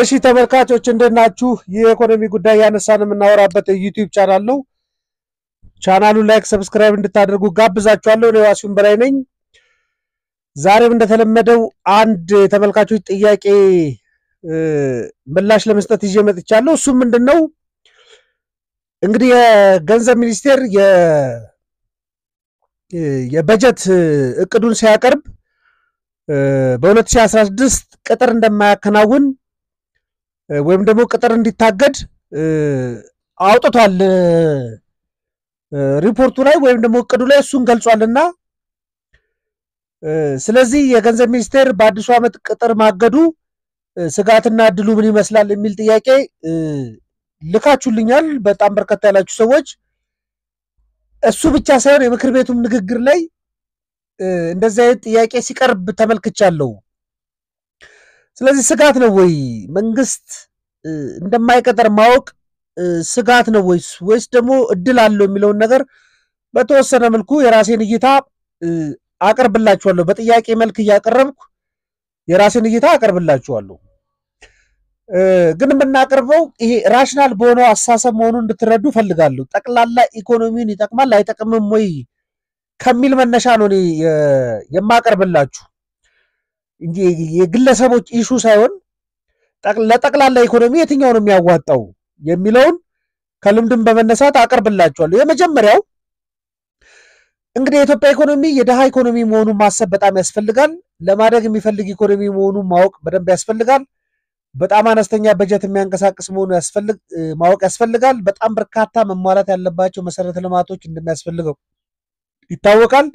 እሺ ተመልካቾች እንደናችሁ የኢኮኖሚ ጉዳይ ያነሳን የምናወራበት ዩቲዩብ ቻናል ነው። ቻናሉን ላይክ፣ ሰብስክራይብ እንድታደርጉ ጋብዛችኋለሁ። እኔ ዋሲሁን በላይ ነኝ። ዛሬም እንደተለመደው አንድ ተመልካቾች ጥያቄ ምላሽ ለመስጠት ይዤ መጥቻለሁ። እሱም ምንድን ነው እንግዲህ የገንዘብ ሚኒስቴር የበጀት እቅዱን ሲያቀርብ በ2016 ቅጥር እንደማያከናውን ወይም ደግሞ ቅጥር እንዲታገድ አውጥቷል ሪፖርቱ ላይ ወይም ደግሞ እቅዱ ላይ እሱን ገልጿልና ስለዚህ የገንዘብ ሚኒስቴር በአዲሱ ዓመት ቅጥር ማገዱ ስጋትና እድሉ ምን ይመስላል የሚል ጥያቄ ልካችሁልኛል። በጣም በርካታ ያላችሁ ሰዎች እሱ ብቻ ሳይሆን የምክር ቤቱም ንግግር ላይ እንደዚህ አይነት ጥያቄ ሲቀርብ ተመልክቻለሁ። ስለዚህ ስጋት ነው ወይ መንግስት እንደማይቀጠር ማወቅ ስጋት ነው ወይ ወይስ ደግሞ እድል አለው የሚለውን ነገር በተወሰነ መልኩ የራሴን እይታ አቀርብላችኋለሁ። በጥያቄ መልክ እያቀረብኩ የራሴን እይታ አቀርብላችኋለሁ። ግን የምናቀርበው ይሄ ራሽናል በሆነው አሳሰብ መሆኑን እንድትረዱ ፈልጋለሁ። ጠቅላላ ኢኮኖሚውን ይጠቅማል አይጠቅምም ወይ ከሚል መነሻ ነው እኔ የማቀርብላችሁ። የግለሰቦች ኢሹ ሳይሆን ለጠቅላላ ኢኮኖሚ የትኛው ነው የሚያዋጣው የሚለውን ከልምድም በመነሳት አቀርብላችኋለሁ። የመጀመሪያው እንግዲህ የኢትዮጵያ ኢኮኖሚ የድሃ ኢኮኖሚ መሆኑን ማሰብ በጣም ያስፈልጋል። ለማደግ የሚፈልግ ኢኮኖሚ መሆኑን ማወቅ በደንብ ያስፈልጋል። በጣም አነስተኛ በጀት የሚያንቀሳቅስ መሆኑ ማወቅ ያስፈልጋል። በጣም በርካታ መሟላት ያለባቸው መሰረተ ልማቶች እንደሚያስፈልገው ይታወቃል።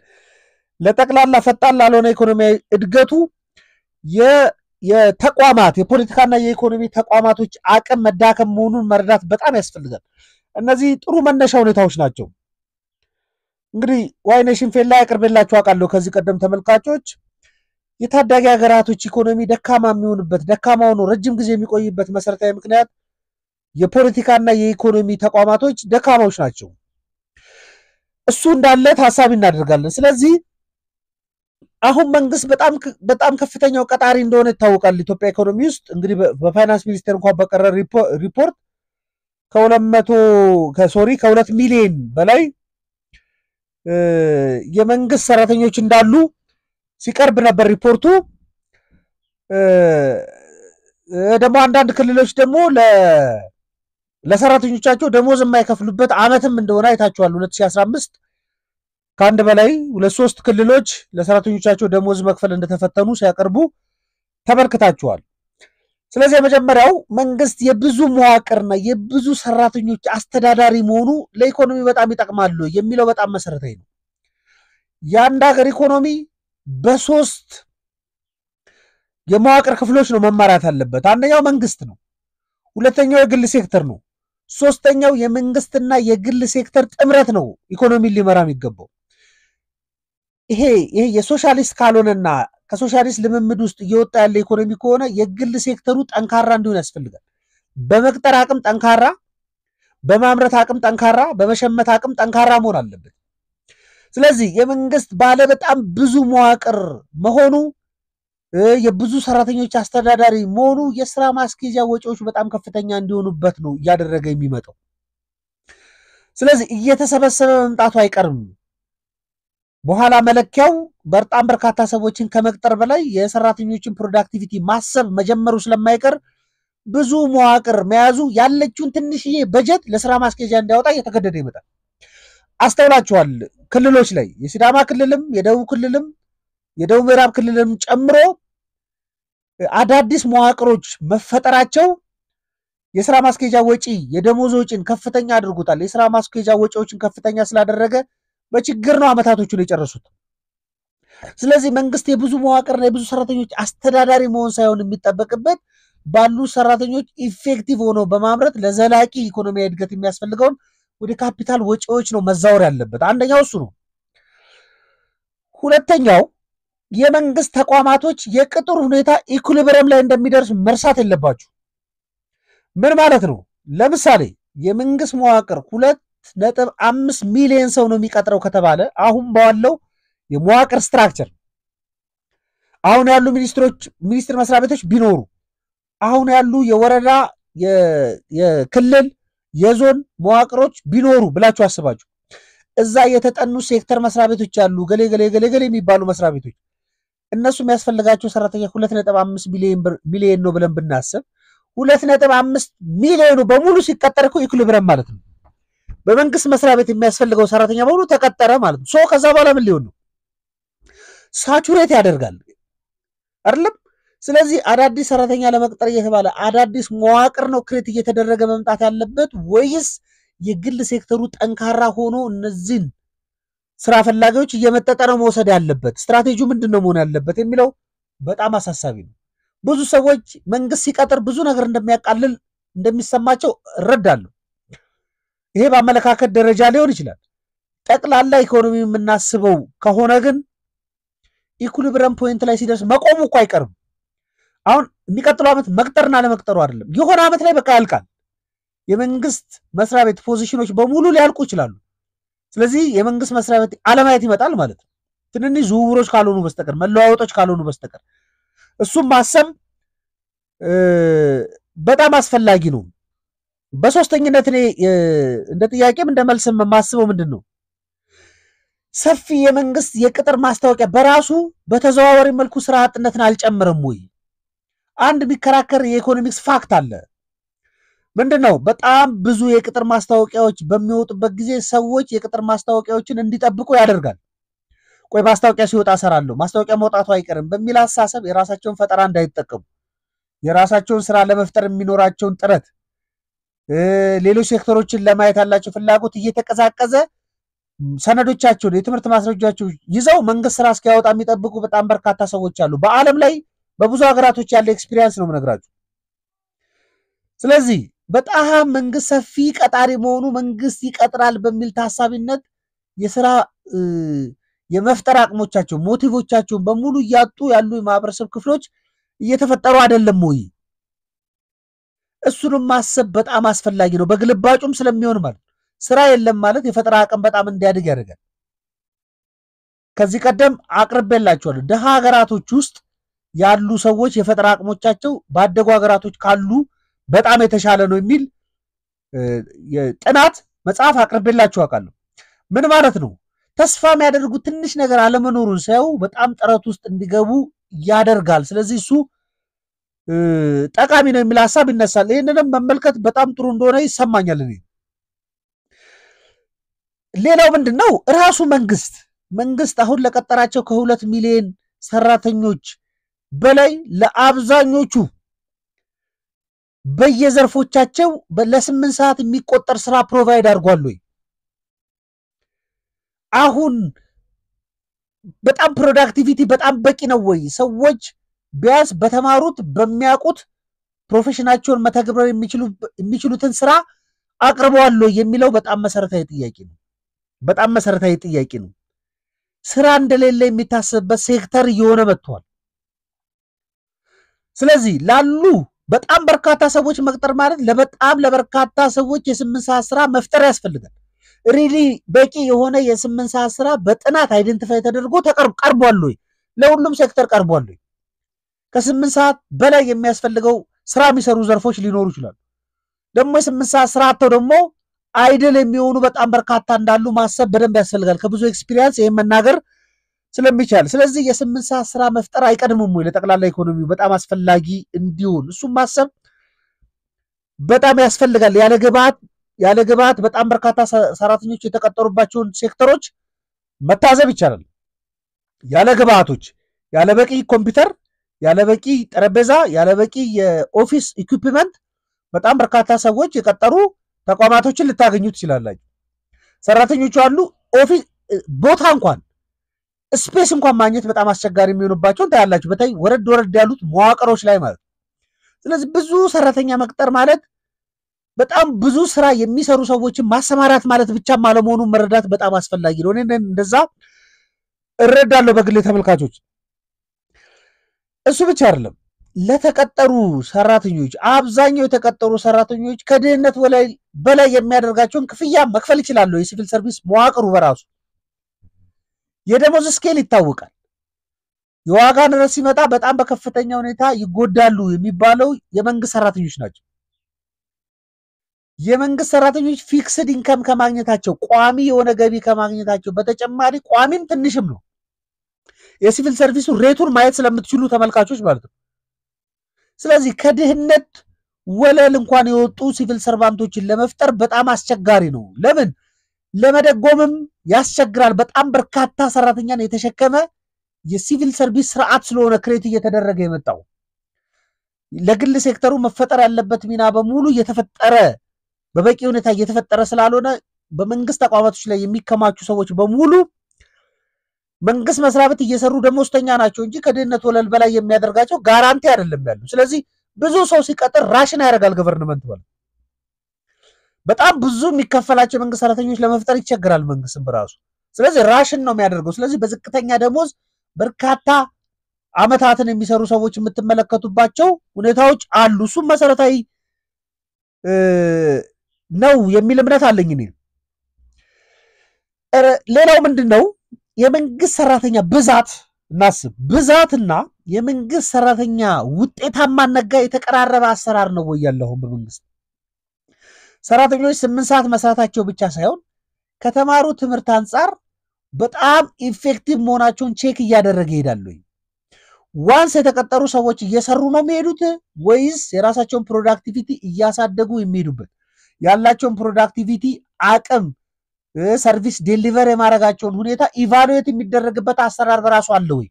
ለጠቅላላ ፈጣን ላልሆነ ኢኮኖሚያዊ እድገቱ የተቋማት የፖለቲካና የኢኮኖሚ ተቋማቶች አቅም መዳከም መሆኑን መረዳት በጣም ያስፈልጋል። እነዚህ ጥሩ መነሻ ሁኔታዎች ናቸው። እንግዲህ ዋይኔሽን ፌል ላይ አቅርቤላችሁ አውቃለሁ ከዚህ ቀደም ተመልካቾች። የታዳጊ ሀገራቶች ኢኮኖሚ ደካማ የሚሆንበት ደካማ ሆኖ ረጅም ጊዜ የሚቆይበት መሰረታዊ ምክንያት የፖለቲካና የኢኮኖሚ ተቋማቶች ደካማዎች ናቸው። እሱ እንዳለ ታሳቢ እናደርጋለን። ስለዚህ አሁን መንግስት በጣም ከፍተኛው ቀጣሪ እንደሆነ ይታወቃል። ኢትዮጵያ ኢኮኖሚ ውስጥ እንግዲህ በፋይናንስ ሚኒስቴር እንኳን በቀረ ሪፖርት ከሁለት መቶ ከሶሪ ከሁለት ሚሊዮን በላይ የመንግስት ሰራተኞች እንዳሉ ሲቀርብ ነበር ሪፖርቱ። ደግሞ አንዳንድ ክልሎች ደግሞ ለሰራተኞቻቸው ደሞዝ የማይከፍሉበት አመትም እንደሆነ አይታችኋል 2015 ከአንድ በላይ ሁለት ሶስት ክልሎች ለሰራተኞቻቸው ደሞዝ መክፈል እንደተፈተኑ ሲያቀርቡ ተመልክታችኋል። ስለዚህ የመጀመሪያው መንግስት የብዙ መዋቅርና የብዙ ሰራተኞች አስተዳዳሪ መሆኑ ለኢኮኖሚ በጣም ይጠቅማሉ የሚለው በጣም መሰረታዊ ነው። የአንድ ሀገር ኢኮኖሚ በሶስት የመዋቅር ክፍሎች ነው መመራት ያለበት። አንደኛው መንግስት ነው። ሁለተኛው የግል ሴክተር ነው። ሶስተኛው የመንግስትና የግል ሴክተር ጥምረት ነው ኢኮኖሚን ሊመራ የሚገባው። ይሄ ይሄ የሶሻሊስት ካልሆነና ከሶሻሊስት ልምምድ ውስጥ እየወጣ ያለ ኢኮኖሚ ከሆነ የግል ሴክተሩ ጠንካራ እንዲሆን ያስፈልጋል። በመቅጠር አቅም ጠንካራ፣ በማምረት አቅም ጠንካራ፣ በመሸመት አቅም ጠንካራ መሆን አለበት። ስለዚህ የመንግስት ባለ በጣም ብዙ መዋቅር መሆኑ የብዙ ሰራተኞች አስተዳዳሪ መሆኑ የስራ ማስኬጃ ወጪዎች በጣም ከፍተኛ እንዲሆኑበት ነው እያደረገ የሚመጣው። ስለዚህ እየተሰበሰበ መምጣቱ አይቀርም። በኋላ መለኪያው በጣም በርካታ ሰዎችን ከመቅጠር በላይ የሰራተኞችን ፕሮዳክቲቪቲ ማሰብ መጀመሩ ስለማይቀር ብዙ መዋቅር መያዙ ያለችውን ትንሽዬ በጀት ለስራ ማስኬጃ እንዲያወጣ እየተገደደ ይመጣል። አስተውላችኋል። ክልሎች ላይ የሲዳማ ክልልም የደቡብ ክልልም የደቡብ ምዕራብ ክልልም ጨምሮ አዳዲስ መዋቅሮች መፈጠራቸው የስራ ማስኬጃ ወጪ የደሞዝ ወጪን ከፍተኛ አድርጎታል። የስራ ማስኬጃ ወጪዎችን ከፍተኛ ስላደረገ በችግር ነው አመታቶቹን የጨረሱት። ስለዚህ መንግስት የብዙ መዋቅርና የብዙ ሰራተኞች አስተዳዳሪ መሆን ሳይሆን የሚጠበቅበት ባሉ ሰራተኞች ኢፌክቲቭ ሆኖ በማምረት ለዘላቂ ኢኮኖሚያዊ እድገት የሚያስፈልገውን ወደ ካፒታል ወጪዎች ነው መዛወር ያለበት። አንደኛው እሱ ነው። ሁለተኛው የመንግስት ተቋማቶች የቅጥር ሁኔታ ኢኩሊብረም ላይ እንደሚደርስ መርሳት የለባችሁ። ምን ማለት ነው? ለምሳሌ የመንግስት መዋቅር ሁለት ነጥብ አምስት ሚሊዮን ሰው ነው የሚቀጥረው ከተባለ አሁን ባለው የመዋቅር ስትራክቸር አሁን ያሉ ሚኒስትሮች ሚኒስትር መስሪያ ቤቶች ቢኖሩ አሁን ያሉ የወረዳ የክልል የዞን መዋቅሮች ቢኖሩ ብላችሁ አስባችሁ እዛ የተጠኑ ሴክተር መስሪያ ቤቶች ያሉ ገሌ ገሌ ገሌ ገሌ የሚባሉ መስሪያ ቤቶች እነሱ የሚያስፈልጋቸው ሰራተኛ ሁለት ነጥብ አምስት ሚሊዮን ነው ብለን ብናስብ ሁለት ነጥብ አምስት ሚሊዮኑ በሙሉ ሲቀጠር እኮ ኢኩሊብረም ማለት ነው። በመንግስት መስሪያ ቤት የሚያስፈልገው ሰራተኛ በሙሉ ተቀጠረ ማለት ነው። ሶ ከዛ በኋላ ምን ሊሆን ነው? ሳቹሬት ያደርጋል አይደለም? ስለዚህ አዳዲስ ሰራተኛ ለመቅጠር እየተባለ አዳዲስ መዋቅር ነው ክሬት እየተደረገ መምጣት ያለበት ወይስ የግል ሴክተሩ ጠንካራ ሆኖ እነዚህን ስራ ፈላጊዎች እየመጠጠ ነው መውሰድ ያለበት? ስትራቴጂ ምንድን ነው መሆን ያለበት የሚለው በጣም አሳሳቢ ነው። ብዙ ሰዎች መንግስት ሲቀጥር ብዙ ነገር እንደሚያቃልል እንደሚሰማቸው እረዳለሁ። ይሄ በአመለካከት ደረጃ ሊሆን ይችላል። ጠቅላላ ኢኮኖሚ የምናስበው ከሆነ ግን ኢኩሊብረም ፖይንት ላይ ሲደርስ መቆሙ እኮ አይቀርም። አሁን የሚቀጥለው ዓመት መቅጠርና ለመቅጠሩ አይደለም፣ የሆነ ዓመት ላይ በቃ ያልቃል። የመንግስት መስሪያ ቤት ፖዚሽኖች በሙሉ ሊያልቁ ይችላሉ። ስለዚህ የመንግስት መስሪያ ቤት አለማየት ይመጣል ማለት ነው፣ ትንንሽ ዝውውሮች ካልሆኑ በስተቀር መለዋወጦች ካልሆኑ በስተቀር እሱም ማሰብ በጣም አስፈላጊ ነው። በሶስተኝነት እኔ እንደ ጥያቄም እንደ መልስም የማስበው ምንድን ነው ሰፊ የመንግስት የቅጥር ማስታወቂያ በራሱ በተዘዋዋሪ መልኩ ስራ አጥነትን አልጨምርም ወይ? አንድ የሚከራከር የኢኮኖሚክስ ፋክት አለ። ምንድን ነው በጣም ብዙ የቅጥር ማስታወቂያዎች በሚወጡበት ጊዜ ሰዎች የቅጥር ማስታወቂያዎችን እንዲጠብቁ ያደርጋል። ቆይ ማስታወቂያ ሲወጣ እሰራለሁ፣ ማስታወቂያ መውጣቱ አይቀርም በሚል አሳሰብ የራሳቸውን ፈጠራ እንዳይጠቀሙ የራሳቸውን ስራ ለመፍጠር የሚኖራቸውን ጥረት ሌሎች ሴክተሮችን ለማየት ያላቸው ፍላጎት እየተቀዛቀዘ ሰነዶቻቸውን የትምህርት ማስረጃቸው ይዘው መንግስት ስራ እስኪያወጣ የሚጠብቁ በጣም በርካታ ሰዎች አሉ። በዓለም ላይ በብዙ ሀገራቶች ያለ ኤክስፒሪያንስ ነው ምነግራችሁ። ስለዚህ በጣም መንግስት ሰፊ ቀጣሪ መሆኑ መንግስት ይቀጥራል በሚል ታሳቢነት የስራ የመፍጠር አቅሞቻቸው ሞቲቮቻቸውን በሙሉ እያጡ ያሉ የማህበረሰብ ክፍሎች እየተፈጠሩ አይደለም ወይ? እሱንም ማሰብ በጣም አስፈላጊ ነው። በግልባጩም ስለሚሆን ማለት ስራ የለም ማለት የፈጠራ አቅም በጣም እንዲያድግ ያደርጋል። ከዚህ ቀደም አቅርቤላችኋለሁ። ድሃ ሀገራቶች ውስጥ ያሉ ሰዎች የፈጠራ አቅሞቻቸው ባደጉ ሀገራቶች ካሉ በጣም የተሻለ ነው የሚል ጥናት መጽሐፍ አቅርቤላችሁ አውቃለሁ። ምን ማለት ነው? ተስፋ የሚያደርጉ ትንሽ ነገር አለመኖሩን ሳያዩ በጣም ጥረት ውስጥ እንዲገቡ ያደርጋል። ስለዚህ እሱ ጠቃሚ ነው የሚል ሀሳብ ይነሳል። ይህንንም መመልከት በጣም ጥሩ እንደሆነ ይሰማኛል እኔ። ሌላው ምንድን ነው ራሱ መንግስት መንግስት አሁን ለቀጠራቸው ከሁለት ሚሊዮን ሰራተኞች በላይ ለአብዛኞቹ በየዘርፎቻቸው ለስምንት ሰዓት የሚቆጠር ስራ ፕሮቫይድ አድርጓል ወይ? አሁን በጣም ፕሮዳክቲቪቲ በጣም በቂ ነው ወይ? ሰዎች ቢያንስ በተማሩት በሚያውቁት ፕሮፌሽናቸውን መተግበር የሚችሉትን ስራ አቅርበዋል የሚለው በጣም መሰረታዊ ጥያቄ ነው። በጣም መሰረታዊ ጥያቄ ነው። ስራ እንደሌለ የሚታሰብበት ሴክተር እየሆነ መጥቷል። ስለዚህ ላሉ በጣም በርካታ ሰዎች መቅጠር ማለት ለበጣም ለበርካታ ሰዎች የስምንት ሰዓት ስራ መፍጠር ያስፈልጋል። ሪሊ በቂ የሆነ የስምንት ሰዓት ስራ በጥናት አይደንቲፋይ ተደርጎ ቀርቧል ወይ? ለሁሉም ሴክተር ቀርቧል ወይ? ከስምንት ሰዓት በላይ የሚያስፈልገው ስራ የሚሰሩ ዘርፎች ሊኖሩ ይችላሉ። ደግሞ የስምንት ሰዓት ስራ አተው ደግሞ አይድል የሚሆኑ በጣም በርካታ እንዳሉ ማሰብ በደንብ ያስፈልጋል። ከብዙ ኤክስፒሪየንስ ይህም መናገር ስለሚቻል ስለዚህ የስምንት ሰዓት ስራ መፍጠር አይቀድምም ወይ ለጠቅላላ ኢኮኖሚው በጣም አስፈላጊ እንዲሆን እሱም ማሰብ በጣም ያስፈልጋል። ያለ ግብዓት ያለ ግብዓት በጣም በርካታ ሰራተኞች የተቀጠሩባቸውን ሴክተሮች መታዘብ ይቻላል። ያለ ግብዓቶች ያለ በቂ ኮምፒውተር ያለበቂ ጠረጴዛ፣ ያለበቂ የኦፊስ ኢኩፕመንት በጣም በርካታ ሰዎች የቀጠሩ ተቋማቶችን ልታገኙ ትችላላችሁ። ሰራተኞቹ አሉ ኦፊስ ቦታ እንኳን ስፔስ እንኳን ማግኘት በጣም አስቸጋሪ የሚሆኑባቸው ታያላችሁ። በተለይ ወረድ ወረድ ያሉት መዋቅሮች ላይ ማለት ነው። ስለዚህ ብዙ ሰራተኛ መቅጠር ማለት በጣም ብዙ ስራ የሚሰሩ ሰዎችን ማሰማራት ማለት ብቻም አለመሆኑን መረዳት በጣም አስፈላጊ ነው። እኔ እንደዛ እረዳለሁ በግሌ ተመልካቾች እሱ ብቻ አይደለም። ለተቀጠሩ ሰራተኞች አብዛኛው የተቀጠሩ ሰራተኞች ከድህነት በላይ የሚያደርጋቸውን ክፍያ መክፈል ይችላሉ። የሲቪል ሰርቪስ መዋቅሩ በራሱ የደሞዝ ስኬል ይታወቃል። የዋጋ ንረት ሲመጣ በጣም በከፍተኛ ሁኔታ ይጎዳሉ የሚባለው የመንግስት ሰራተኞች ናቸው። የመንግስት ሰራተኞች ፊክስድ ኢንከም ከማግኘታቸው ቋሚ የሆነ ገቢ ከማግኘታቸው በተጨማሪ ቋሚም ትንሽም ነው የሲቪል ሰርቪሱ ሬቱን ማየት ስለምትችሉ ተመልካቾች ማለት ነው። ስለዚህ ከድህነት ወለል እንኳን የወጡ ሲቪል ሰርቫንቶችን ለመፍጠር በጣም አስቸጋሪ ነው። ለምን ለመደጎምም ያስቸግራል። በጣም በርካታ ሰራተኛን የተሸከመ የሲቪል ሰርቪስ ስርዓት ስለሆነ ክሬት እየተደረገ የመጣው ለግል ሴክተሩ መፈጠር ያለበት ሚና በሙሉ እየተፈጠረ በበቂ ሁኔታ እየተፈጠረ ስላልሆነ በመንግስት ተቋማቶች ላይ የሚከማቹ ሰዎች በሙሉ መንግስት መስሪያ ቤት እየሰሩ ውስተኛ ናቸው እንጂ ከድህነት ወለል በላይ የሚያደርጋቸው ጋራንቲ አይደለም ያሉ። ስለዚህ ብዙ ሰው ሲቀጥር ራሽን ያደርጋል ገቨርንመንት በለ በጣም ብዙ የሚከፈላቸው መንግስት ሰራተኞች ለመፍጠር ይቸግራል መንግስትም በራሱ። ስለዚህ ራሽን ነው የሚያደርገው። ስለዚህ በዝቅተኛ ደሞዝ በርካታ አመታትን የሚሰሩ ሰዎች የምትመለከቱባቸው ሁኔታዎች አሉ። እሱም መሰረታዊ ነው የሚል እምነት አለኝ እኔ። ሌላው ምንድን ነው የመንግስት ሰራተኛ ብዛት እናስብ። ብዛትና የመንግስት ሰራተኛ ውጤታማነት ጋር የተቀራረበ አሰራር ነው ወይ ያለሁም በመንግስት ሰራተኞች ስምንት ሰዓት መስራታቸው ብቻ ሳይሆን ከተማሩ ትምህርት አንጻር በጣም ኢፌክቲቭ መሆናቸውን ቼክ እያደረገ ይሄዳሉ። ዋንስ የተቀጠሩ ሰዎች እየሰሩ ነው የሚሄዱት ወይስ የራሳቸውን ፕሮዳክቲቪቲ እያሳደጉ የሚሄዱበት ያላቸውን ፕሮዳክቲቪቲ አቅም ሰርቪስ ዴሊቨር የማድረጋቸውን ሁኔታ ኢቫሉዌት የሚደረግበት አሰራር በራሱ አለ ወይ?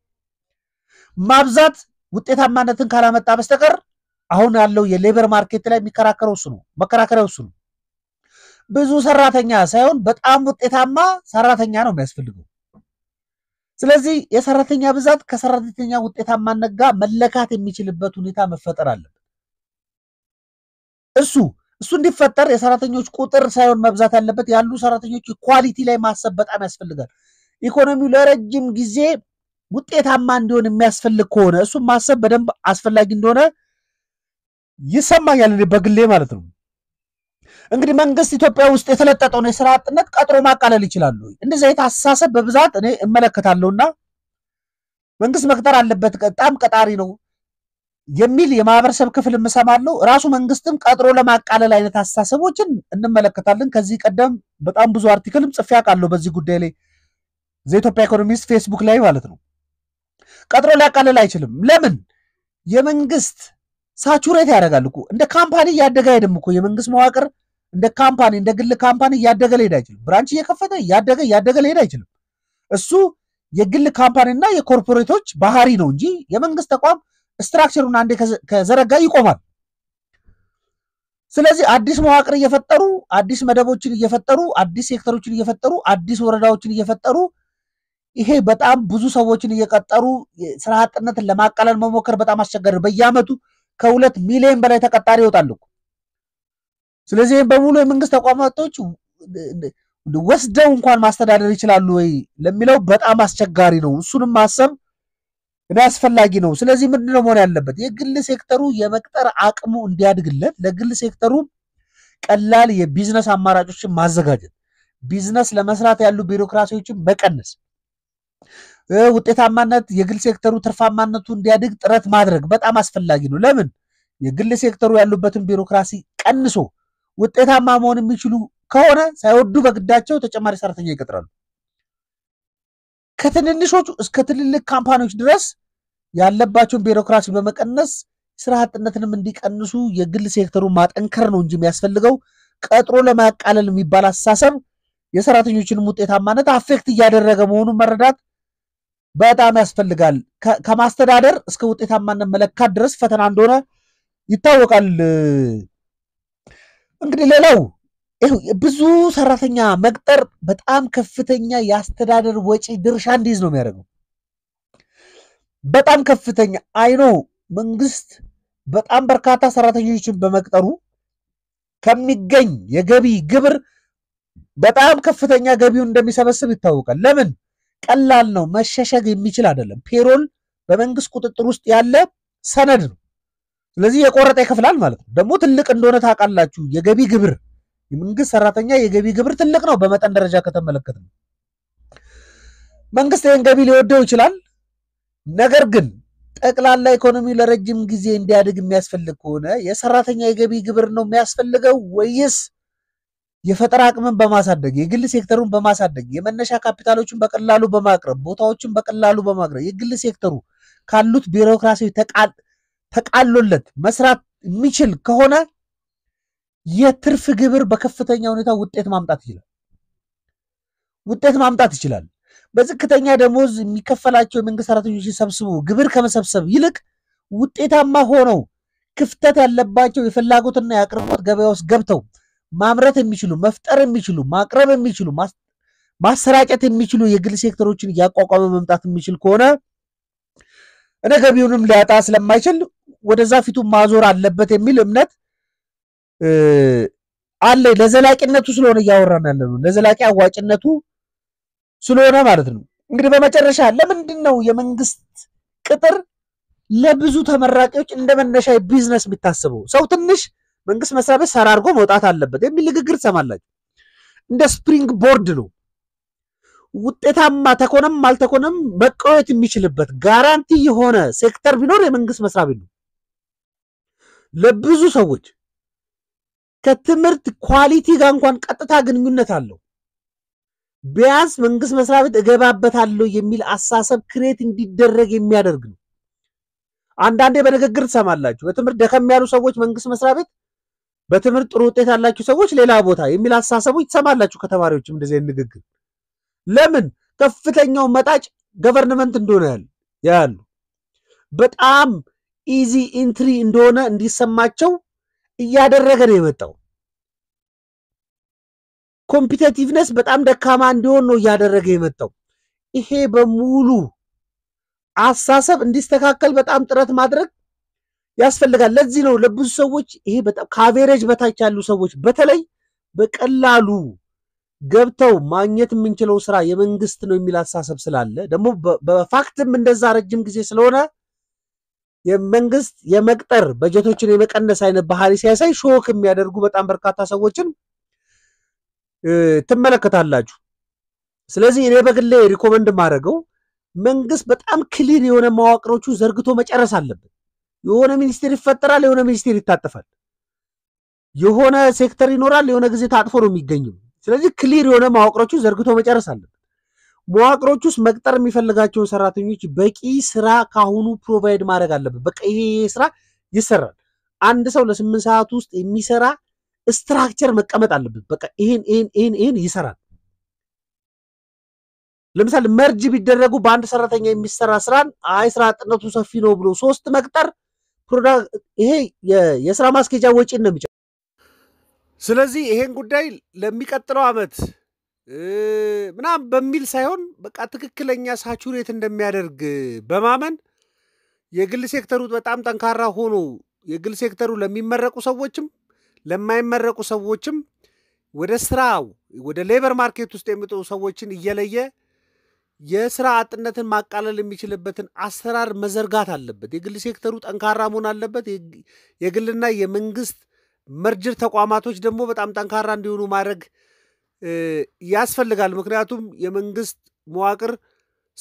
ማብዛት ውጤታማነትን ካላመጣ በስተቀር አሁን ያለው የሌበር ማርኬት ላይ የሚከራከረው እሱ ነው። መከራከሪያው እሱ ነው። ብዙ ሰራተኛ ሳይሆን በጣም ውጤታማ ሰራተኛ ነው የሚያስፈልገው። ስለዚህ የሰራተኛ ብዛት ከሰራተኛ ውጤታማነት ጋር መለካት የሚችልበት ሁኔታ መፈጠር አለበት። እሱ እሱ እንዲፈጠር የሰራተኞች ቁጥር ሳይሆን መብዛት ያለበት ያሉ ሰራተኞች ኳሊቲ ላይ ማሰብ በጣም ያስፈልጋል። ኢኮኖሚው ለረጅም ጊዜ ውጤታማ እንዲሆን የሚያስፈልግ ከሆነ እሱም ማሰብ በደንብ አስፈላጊ እንደሆነ ይሰማኛል፣ በግሌ ማለት ነው። እንግዲህ መንግስት ኢትዮጵያ ውስጥ የተለጠጠውን የስራ አጥነት ቀጥሮ ማቃለል ይችላሉ። እንደዚህ አይነት አስተሳሰብ በብዛት እኔ እመለከታለሁና መንግስት መቅጠር አለበት። በጣም ቀጣሪ ነው። የሚል የማህበረሰብ ክፍል የምሰማለው ራሱ መንግስትም ቀጥሮ ለማቃለል አይነት አስተሳሰቦችን እንመለከታለን። ከዚህ ቀደም በጣም ብዙ አርቲክልም ጽፌ አውቃለሁ በዚህ ጉዳይ ላይ ዘኢትዮጵያ ኢኮኖሚስት ፌስቡክ ላይ ማለት ነው። ቀጥሮ ሊያቃለል አይችልም። ለምን? የመንግስት ሳቹሬት ያደርጋል እኮ እንደ ካምፓኒ እያደገ አይደም እኮ የመንግስት መዋቅር እንደ ካምፓኒ እንደ ግል ካምፓኒ እያደገ ሊሄድ አይችልም። ብራንች እየከፈተ እያደገ እያደገ ሊሄድ አይችልም። እሱ የግል ካምፓኒና የኮርፖሬቶች ባህሪ ነው እንጂ የመንግስት ተቋም ስትራክቸሩን አንዴ ከዘረጋ ይቆማል። ስለዚህ አዲስ መዋቅር እየፈጠሩ አዲስ መደቦችን እየፈጠሩ አዲስ ሴክተሮችን እየፈጠሩ አዲስ ወረዳዎችን እየፈጠሩ ይሄ በጣም ብዙ ሰዎችን እየቀጠሩ ስራ አጥነትን ለማቃለል መሞከር በጣም አስቸጋሪ። በየአመቱ ከሁለት ሚሊዮን በላይ ተቀጣሪ ይወጣሉ። ስለዚህ ይህም በሙሉ የመንግስት ተቋማቶች ወስደው እንኳን ማስተዳደር ይችላሉ ወይ ለሚለው በጣም አስቸጋሪ ነው። እሱንም ማሰብ እንግዲህ አስፈላጊ ነው። ስለዚህ ምንድነው መሆን ያለበት? የግል ሴክተሩ የመቅጠር አቅሙ እንዲያድግለት ለግል ሴክተሩ ቀላል የቢዝነስ አማራጮችን ማዘጋጀት፣ ቢዝነስ ለመስራት ያሉ ቢሮክራሲዎችን መቀነስ፣ ውጤታማነት የግል ሴክተሩ ትርፋማነቱ እንዲያድግ ጥረት ማድረግ በጣም አስፈላጊ ነው። ለምን የግል ሴክተሩ ያሉበትን ቢሮክራሲ ቀንሶ ውጤታማ መሆን የሚችሉ ከሆነ ሳይወዱ በግዳቸው ተጨማሪ ሰራተኛ ይቀጥራሉ። ከትንንሾቹ እስከ ትልልቅ ካምፓኒዎች ድረስ ያለባቸውን ቢሮክራሲ በመቀነስ ስራ አጥነትንም እንዲቀንሱ የግል ሴክተሩን ማጠንከር ነው እንጂ የሚያስፈልገው ቀጥሮ ለማቃለል የሚባል አስተሳሰብ የሰራተኞችንም ውጤታማነት አፌክት እያደረገ መሆኑን መረዳት በጣም ያስፈልጋል። ከማስተዳደር እስከ ውጤታማነት መለካት ድረስ ፈተና እንደሆነ ይታወቃል። እንግዲህ ሌላው ብዙ ሰራተኛ መቅጠር በጣም ከፍተኛ የአስተዳደር ወጪ ድርሻ እንዲይዝ ነው የሚያደርገው። በጣም ከፍተኛ አይኖ መንግስት በጣም በርካታ ሰራተኞችን በመቅጠሩ ከሚገኝ የገቢ ግብር በጣም ከፍተኛ ገቢውን እንደሚሰበስብ ይታወቃል። ለምን? ቀላል ነው፣ መሸሸግ የሚችል አይደለም። ፔሮል በመንግስት ቁጥጥር ውስጥ ያለ ሰነድ ነው። ስለዚህ የቆረጠ ይከፍላል ማለት ነው። ደግሞ ትልቅ እንደሆነ ታውቃላችሁ የገቢ ግብር የመንግስት ሰራተኛ የገቢ ግብር ትልቅ ነው በመጠን ደረጃ ከተመለከት ነው። መንግስት ይህን ገቢ ሊወደው ይችላል። ነገር ግን ጠቅላላ ኢኮኖሚ ለረጅም ጊዜ እንዲያድግ የሚያስፈልግ ከሆነ የሰራተኛ የገቢ ግብር ነው የሚያስፈልገው ወይስ የፈጠራ አቅምን በማሳደግ የግል ሴክተሩን በማሳደግ የመነሻ ካፒታሎችን በቀላሉ በማቅረብ ቦታዎችን በቀላሉ በማቅረብ የግል ሴክተሩ ካሉት ቢሮክራሲ ተቃሎለት መስራት የሚችል ከሆነ የትርፍ ግብር በከፍተኛ ሁኔታ ውጤት ማምጣት ይችላል ውጤት ማምጣት ይችላል። በዝቅተኛ ደሞዝ የሚከፈላቸው የመንግስት ሰራተኞች ሲሰብስቡ ግብር ከመሰብሰብ ይልቅ ውጤታማ ሆነው ክፍተት ያለባቸው የፍላጎትና የአቅርቦት ገበያ ውስጥ ገብተው ማምረት የሚችሉ መፍጠር የሚችሉ ማቅረብ የሚችሉ ማሰራጨት የሚችሉ የግል ሴክተሮችን እያቋቋመ መምጣት የሚችል ከሆነ እነ ገቢውንም ሊያጣ ስለማይችል ወደዛ ፊቱ ማዞር አለበት የሚል እምነት አለ ለዘላቂነቱ ስለሆነ እያወራን ያለ ነው። ለዘላቂ አዋጭነቱ ስለሆነ ማለት ነው። እንግዲህ በመጨረሻ ለምንድን ነው የመንግስት ቅጥር ለብዙ ተመራቂዎች እንደ መነሻ ቢዝነስ የሚታስበው? ሰው ትንሽ መንግስት መስሪያ ቤት ሰራ አድርጎ መውጣት አለበት የሚል ንግግር ትሰማላችሁ። እንደ ስፕሪንግ ቦርድ ነው። ውጤታማ ተኮነም አልተኮነም መቆየት የሚችልበት ጋራንቲ የሆነ ሴክተር ቢኖር የመንግስት መስሪያ ቤት ነው ለብዙ ሰዎች ከትምህርት ኳሊቲ ጋር እንኳን ቀጥታ ግንኙነት አለው። ቢያንስ መንግስት መስሪያ ቤት እገባበታለሁ የሚል አሳሰብ ክሬት እንዲደረግ የሚያደርግ ነው። አንዳንዴ በንግግር ትሰማላችሁ። በትምህርት ደከም ያሉ ሰዎች መንግስት መስሪያ ቤት፣ በትምህርት ጥሩ ውጤት ያላችሁ ሰዎች ሌላ ቦታ የሚል አሳሰቡ ትሰማላችሁ። ከተማሪዎችም እንደዚህ ንግግር ለምን ከፍተኛው መጣጭ ገቨርንመንት እንደሆነ ያሉ በጣም ኢዚ ኢንትሪ እንደሆነ እንዲሰማቸው እያደረገ ነው የመጣው። ኮምፒቴቲቭነስ በጣም ደካማ እንዲሆን ነው እያደረገ የመጣው። ይሄ በሙሉ አሳሰብ እንዲስተካከል በጣም ጥረት ማድረግ ያስፈልጋል። ለዚህ ነው ለብዙ ሰዎች ይሄ በጣም ከአቬሬጅ በታች ያሉ ሰዎች በተለይ በቀላሉ ገብተው ማግኘት የምንችለው ስራ የመንግስት ነው የሚል አሳሰብ ስላለ ደግሞ በፋክትም እንደዛ ረጅም ጊዜ ስለሆነ የመንግስት የመቅጠር በጀቶችን የመቀነስ አይነት ባህሪ ሲያሳይ ሾክ የሚያደርጉ በጣም በርካታ ሰዎችን ትመለከታላችሁ። ስለዚህ እኔ በግሌ ሪኮመንድ ማድረገው መንግስት በጣም ክሊር የሆነ መዋቅሮቹ ዘርግቶ መጨረስ አለበት። የሆነ ሚኒስቴር ይፈጠራል፣ የሆነ ሚኒስቴር ይታጠፋል። የሆነ ሴክተር ይኖራል፣ የሆነ ጊዜ ታጥፎ ነው የሚገኘው። ስለዚህ ክሊር የሆነ መዋቅሮቹ ዘርግቶ መጨረስ አለበት። መዋቅሮች ውስጥ መቅጠር የሚፈልጋቸውን ሰራተኞች በቂ ስራ ካሁኑ ፕሮቫይድ ማድረግ አለበት። በቃ ይሄ ስራ ይሰራል። አንድ ሰው ለስምንት ሰዓት ውስጥ የሚሰራ ስትራክቸር መቀመጥ አለበት። በቃ ይሄን ይሄን ይሄን ይሄን ይሰራል። ለምሳሌ መርጅ ቢደረጉ በአንድ ሰራተኛ የሚሰራ ስራን አይ ስራ አጥነቱ ሰፊ ነው ብሎ ሶስት መቅጠር ይሄ የስራ ማስኬጃ ወጪን ነው የሚጨ ስለዚህ ይሄን ጉዳይ ለሚቀጥለው አመት ምናምን በሚል ሳይሆን በቃ ትክክለኛ ሳቹሬት እንደሚያደርግ በማመን የግል ሴክተሩ በጣም ጠንካራ ሆኖ የግል ሴክተሩ ለሚመረቁ ሰዎችም ለማይመረቁ ሰዎችም ወደ ስራው ወደ ሌበር ማርኬት ውስጥ የሚጡ ሰዎችን እየለየ የስራ አጥነትን ማቃለል የሚችልበትን አሰራር መዘርጋት አለበት። የግል ሴክተሩ ጠንካራ መሆን አለበት። የግልና የመንግስት መርጅር ተቋማቶች ደግሞ በጣም ጠንካራ እንዲሆኑ ማድረግ ያስፈልጋል። ምክንያቱም የመንግስት መዋቅር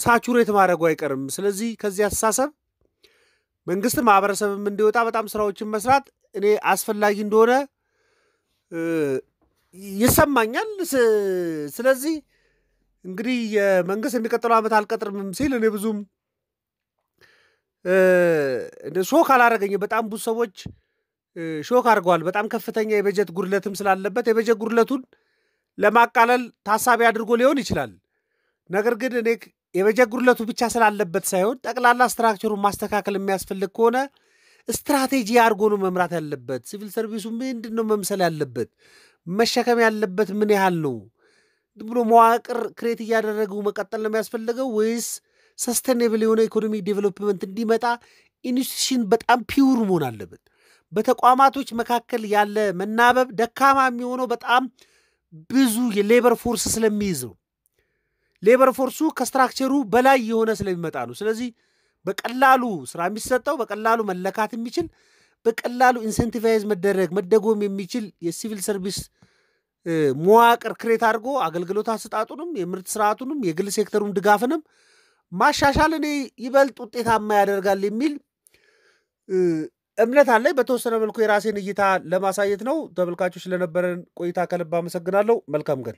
ሳቹሬት ማድረጉ አይቀርም። ስለዚህ ከዚህ አስተሳሰብ መንግስት ማህበረሰብም እንዲወጣ በጣም ስራዎችን መስራት እኔ አስፈላጊ እንደሆነ ይሰማኛል። ስለዚህ እንግዲህ የመንግስት የሚቀጥለው ዓመት አልቀጥርምም ሲል እኔ ብዙም ሾክ አላረገኝ። በጣም ብዙ ሰዎች ሾክ አድርገዋል። በጣም ከፍተኛ የበጀት ጉድለትም ስላለበት የበጀት ጉድለቱን ለማቃለል ታሳቢ አድርጎ ሊሆን ይችላል። ነገር ግን እኔ የበጀት ብቻ ስላለበት ሳይሆን ጠቅላላ ስትራክቸሩን ማስተካከል የሚያስፈልግ ከሆነ ስትራቴጂ አድርጎ ነው መምራት ያለበት። ሲቪል ሰርቪሱ ምንድን ነው መምሰል ያለበት? መሸከም ያለበት ምን ያህል ነው ብሎ መዋቅር ክሬት እያደረገው መቀጠል ነው የሚያስፈልገው ወይስ ሰስቴኔብል የሆነ ኢኮኖሚ ዴቨሎፕመንት እንዲመጣ ኢንስቲቱሽን በጣም ፒውር መሆን አለበት። በተቋማቶች መካከል ያለ መናበብ ደካማ የሚሆነው በጣም ብዙ የሌበር ፎርስ ስለሚይዝ ነው። ሌበር ፎርሱ ከስትራክቸሩ በላይ የሆነ ስለሚመጣ ነው። ስለዚህ በቀላሉ ስራ የሚሰጠው በቀላሉ መለካት የሚችል በቀላሉ ኢንሴንቲቫይዝ መደረግ መደጎም የሚችል የሲቪል ሰርቪስ መዋቅር ክሬት አድርጎ አገልግሎት አሰጣጡንም የምርት ስርዓቱንም የግል ሴክተሩን ድጋፍንም ማሻሻል እኔ ይበልጥ ውጤታማ ያደርጋል የሚል እምነት አለኝ። በተወሰነ መልኩ የራሴን እይታ ለማሳየት ነው። ተመልካቾች ለነበረን ቆይታ ከልብ አመሰግናለሁ። መልካም ግን